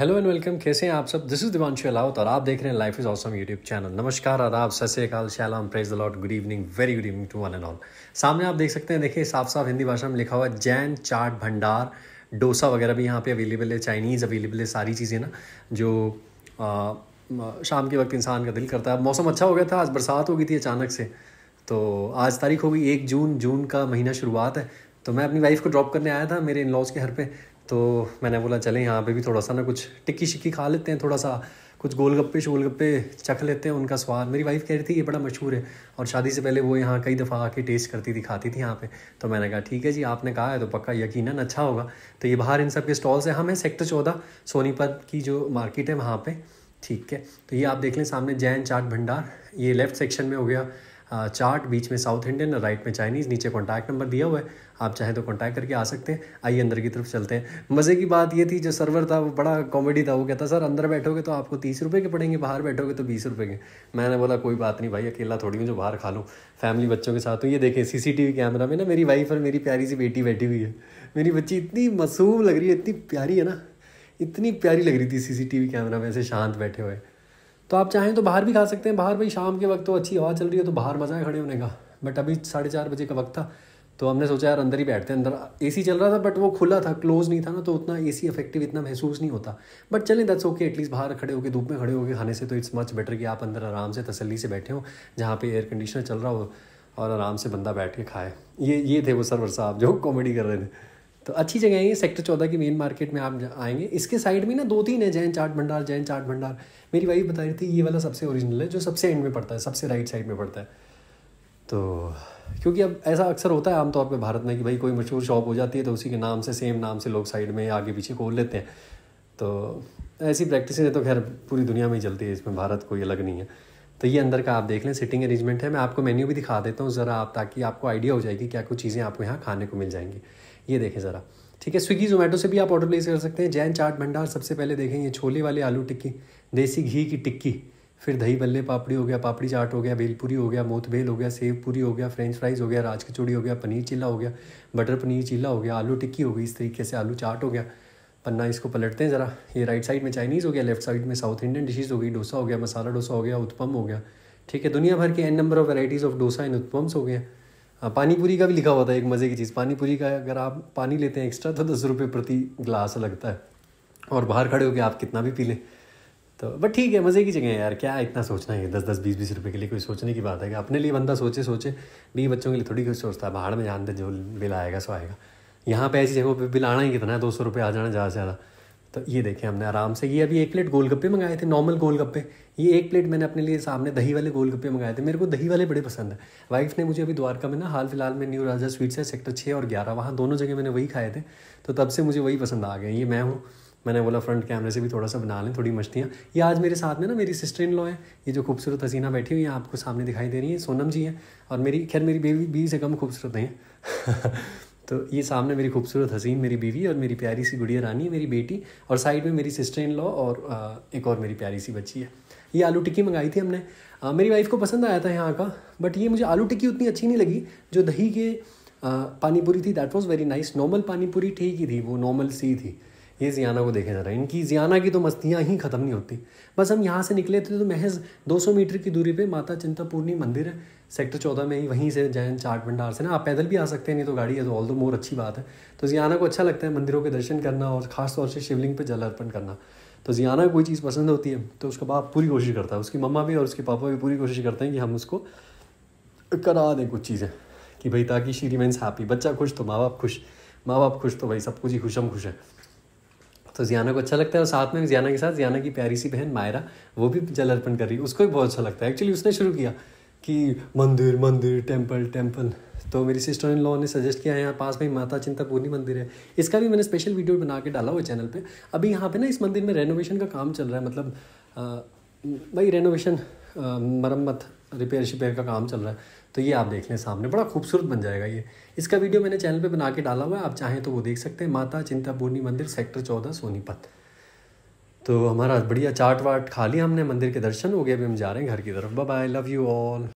hello and welcome कैसे हैं आप सब दिस इज दिवानशु अलावत और आप देख रहे हैं life is awesome YouTube channel नमस्कार आदाब सत्यकाल शैलाम praise the Lord good evening very good evening to one and all सामने आप देख सकते हैं देखिए साफ साफ हिंदी भाषा में लिखा हुआ जैन चाट भंडार डोसा वगैरह भी यहाँ पे अवेलेबल है चाइनीज़ अवेलेबल है सारी चीज़ें ना जो आ, शाम के वक्त इंसान का दिल करता है मौसम अच्छा हो गया था आज बरसात हो गई थी अचानक से तो आज तारीख हो गई एक जून जून का महीना शुरुआत है तो मैं अपनी वाइफ को ड्रॉप करने आया था मेरे इन लॉज के घर पे तो मैंने बोला चलें यहाँ पे भी थोड़ा सा ना कुछ टिक्की शिक्की खा लेते हैं थोड़ा सा कुछ गोलगप्पे शोलगप्पे चख लेते हैं उनका स्वाद मेरी वाइफ कह रही थी ये बड़ा मशहूर है और शादी से पहले वो यहाँ कई दफ़ा आके टेस्ट करती थी खाती थी यहाँ पे तो मैंने कहा ठीक है जी आपने कहा है तो पक्का यकीन अच्छा होगा तो ये बाहर इन सब के स्टॉल्स हैं हम हैं सेक्टर चौदह सोनीपत की जो मार्केट है वहाँ पर ठीक है तो ये आप देख लें सामने जैन चाट भंडार ये लेफ़्ट सेक्शन में हो गया चार्ट बीच में साउथ इंडियन राइट में चाइनीज़ नीचे कॉन्टैक्ट नंबर दिया हुआ है आप चाहें तो कॉन्टैक्ट करके आ सकते हैं आइए अंदर की तरफ चलते हैं मज़े की बात ये थी जो सर्वर था वो बड़ा कॉमेडी था वो कहता सर अंदर बैठोगे तो आपको तीस रुपये के पड़ेंगे बाहर बैठोगे तो बीस रुपये के मैंने बोला कोई बात नहीं भाई अकेला थोड़ी हूँ जो बाहर खा लूँ फैमिली बच्चों के साथ हूँ ये देखें सीसीटीवी कैमरा में ना मेरी वाइफ और मेरी प्यारी सी बेटी बैठी हुई है मेरी बच्ची इतनी मसूम लग रही है इतनी प्यारी है ना इतनी प्यारी लग रही थी सीसीटीवी कैमरा में ऐसे शांत बैठे हुए तो आप चाहें तो बाहर भी खा सकते हैं बाहर भाई शाम के वक्त तो अच्छी हवा चल रही है तो बाहर मज़ा है खड़े होने का बट अभी साढ़े चार बजे का वक्त था तो हमने सोचा यार अंदर ही बैठते हैं अंदर ए चल रहा था बट वो खुला था क्लोज नहीं था ना तो उतना ए इफेक्टिव इतना महसूस नहीं होता बट चलें दैट्स ओके एटलीस्ट बाहर खड़े होकर धूप में खड़े होकर खाने से तो इट्स मच बेटर कि आप अंदर आराम से तसली से बैठे हो जहाँ पे एयर कंडीशनर चल रहा हो और आराम से बंदा बैठ के खाए ये ये थे वो सरवर साहब जो कॉमेडी कर रहे थे तो अच्छी जगह है ये सेक्टर चौदह की मेन मार्केट में आप आएंगे इसके साइड में ना दो तीन है जैन चाट भंडार जैन चाट भंडार मेरी वाइफ बता रही थी ये वाला सबसे ओरिजिनल है जो सबसे एंड में पड़ता है सबसे राइट साइड में पड़ता है तो क्योंकि अब ऐसा अक्सर होता है आमतौर पर भारत में कि भाई कोई मशहूर शॉप हो जाती है तो उसी के नाम से सेम नाम से लोग साइड में आगे पीछे खोल लेते हैं तो ऐसी प्रैक्टिसें तो खैर पूरी दुनिया में ही चलती है इसमें भारत कोई अलग नहीं है तो ये अंदर का आप देख लें सिटिंग अरेंजमेंट है मैं आपको मेन्यू भी दिखा देता हूँ ज़रा आप ताकि आपको आइडिया हो जाएगी क्या कुछ चीज़ें आपको यहाँ खाने को मिल जाएंगी ये देखें ज़रा ठीक है स्विगी जोमेटो से भी आप ऑर्डर प्लेस कर सकते हैं जैन चाट भंडार सबसे पहले देखें ये छोले वाले आलू टिक्की देसी घी की टिक्की फिर दही बल्ले पापड़ी हो गया पापड़ी चाट हो गया भेलपूरी हो गया मोत बेल हो गया सेव पूरी हो गया फ्रेंच फ्राइज़ हो गया राज कचौड़ी हो गया पनीर चिल्ला हो गया बटर पनीर चिल्ला हो गया आलू टिक्की हो गई इस तरीके से आलू चाट हो गया पन्ना इसको पलटते हैं ज़रा ये राइट साइड में चाइनीज़ हो गया लेफ्ट साइड में साउथ इंडियन डिशेज़ हो गई डोसा हो गया मसाला डोसा हो गया उत्पम हो गया ठीक है दुनिया भर के n number of varieties of dosa इन उत्पम्स हो गया हाँ, पानी पूरी का भी लिखा हुआ था एक मज़े की चीज़ पानी पूरी का अगर आप पानी लेते हैं एक्स्ट्रा तो दस रुपये प्रति ग्लास लगता है और बाहर खड़े होकर आप कितना भी पी लें तो बट ठीक है मज़े की जगह है यार क्या इतना सोचना है दस दस बीस बीस रुपये के लिए कोई सोचने की बात है कि अपने लिए बंदा सोचे सोचे बी बच्चों के लिए थोड़ी कुछ सोचता है बाहर में जानते जो बिल आएगा सो आएगा यहाँ पे ऐसी जगहों पे बिल आना ही कितना है दो सौ रुपये आ जाना ज़्यादा से ज़्यादा तो ये देखें हमने आराम से ये अभी एक प्लेट गोलगप्पे मंगाए थे नॉर्मल गोलगप्पे ये एक प्लेट मैंने अपने लिए सामने दही वाले गोलगप्पे मंगाए थे मेरे को दही वाले बड़े पसंद है वाइफ ने मुझे अभी द्वारका में ना हाल फिलहाल में न्यू राजा स्वीट्स है सेक्टर छः और ग्यारह वहाँ दोनों जगह मैंने वही खाए थे तो तब से मुझे वही पसंद आ गए ये मैं हूँ मैंने बोला फ्रंट कैमरे से भी थोड़ा सा बना लें थोड़ी मछलियाँ ये आज मेरे साथ में ना मेरी सिस्टर इन लॉ है ये जो खूबसूरत हसीना बैठी हुई है आपको सामने दिखाई दे रही है सोनम जी हैं और मेरी खैर मेरी बेबी बीवी से कम खूबसूरत नहीं है तो ये सामने मेरी खूबसूरत हसीन मेरी बीवी और मेरी प्यारी सी गुड़िया रानी मेरी बेटी और साइड में मेरी सिस्टर इन लॉ और एक और मेरी प्यारी सी बच्ची है ये आलू टिक्की मंगाई थी हमने मेरी वाइफ को पसंद आया था यहाँ का बट ये मुझे आलू टिक्की उतनी अच्छी नहीं लगी जो दही के पानीपुरी थी that was very nice normal panipuri ठीक ही थी वो नॉर्मल सी थी ये जियाना को देखा जा रहा है इनकी जियाना की तो मस्तियाँ ही ख़त्म नहीं होती बस हम यहाँ से निकले थे तो महज 200 मीटर की दूरी पे माता चिंतापूर्णी मंदिर है सेक्टर चौदह में ही वहीं से जैन चाट भंडार से ना आप पैदल भी आ सकते हैं नहीं तो गाड़ी है तो ऑल दो मोर अच्छी बात है तो जियाना को अच्छा लगता है मंदिरों के दर्शन करना और ख़ास तौर से शिवलिंग पर जल अर्पण करना तो जियाना कोई चीज़ पसंद होती है तो उसका बाप पूरी कोशिश करता है उसकी मम्मा भी और उसके पापा भी पूरी कोशिश करते हैं कि हम उसको करा दें कुछ चीज़ें कि भाई ताकि शी रिमेंस हैप्पी बच्चा खुश तो माँ बाप खुश माँ बाप खुश तो भाई सब कुछ ही खुश हम खुश है तो जियाना को अच्छा लगता है और साथ में जियाना के साथ जियाना की प्यारी सी बहन मायरा वो भी जल अर्पण कर रही है उसको भी बहुत अच्छा लगता है एक्चुअली उसने शुरू किया कि मंदिर मंदिर टेम्पल टेम्पल तो मेरी सिस्टर इन लॉ ने सजेस्ट किया है यहाँ पास में माता चिंतापूर्णी मंदिर है इसका भी मैंने स्पेशल वीडियो बना के डाला हुआ चैनल पर अभी यहाँ पर ना इस मंदिर में रेनोवेशन का काम चल रहा है मतलब भाई रेनोवेशन मरम्मत रिपेयर शिपेयर का काम चल रहा है तो ये आप देख लें सामने बड़ा खूबसूरत बन जाएगा ये इसका वीडियो मैंने चैनल पे बना के डाला हुआ है आप चाहें तो वो देख सकते हैं माता चिंतापूर्णी मंदिर सेक्टर चौदह सोनीपत तो हमारा बढ़िया चाट वाट खा लिया हमने मंदिर के दर्शन हो गए अभी हम जा रहे हैं घर की तरफ बाय लव यू ऑल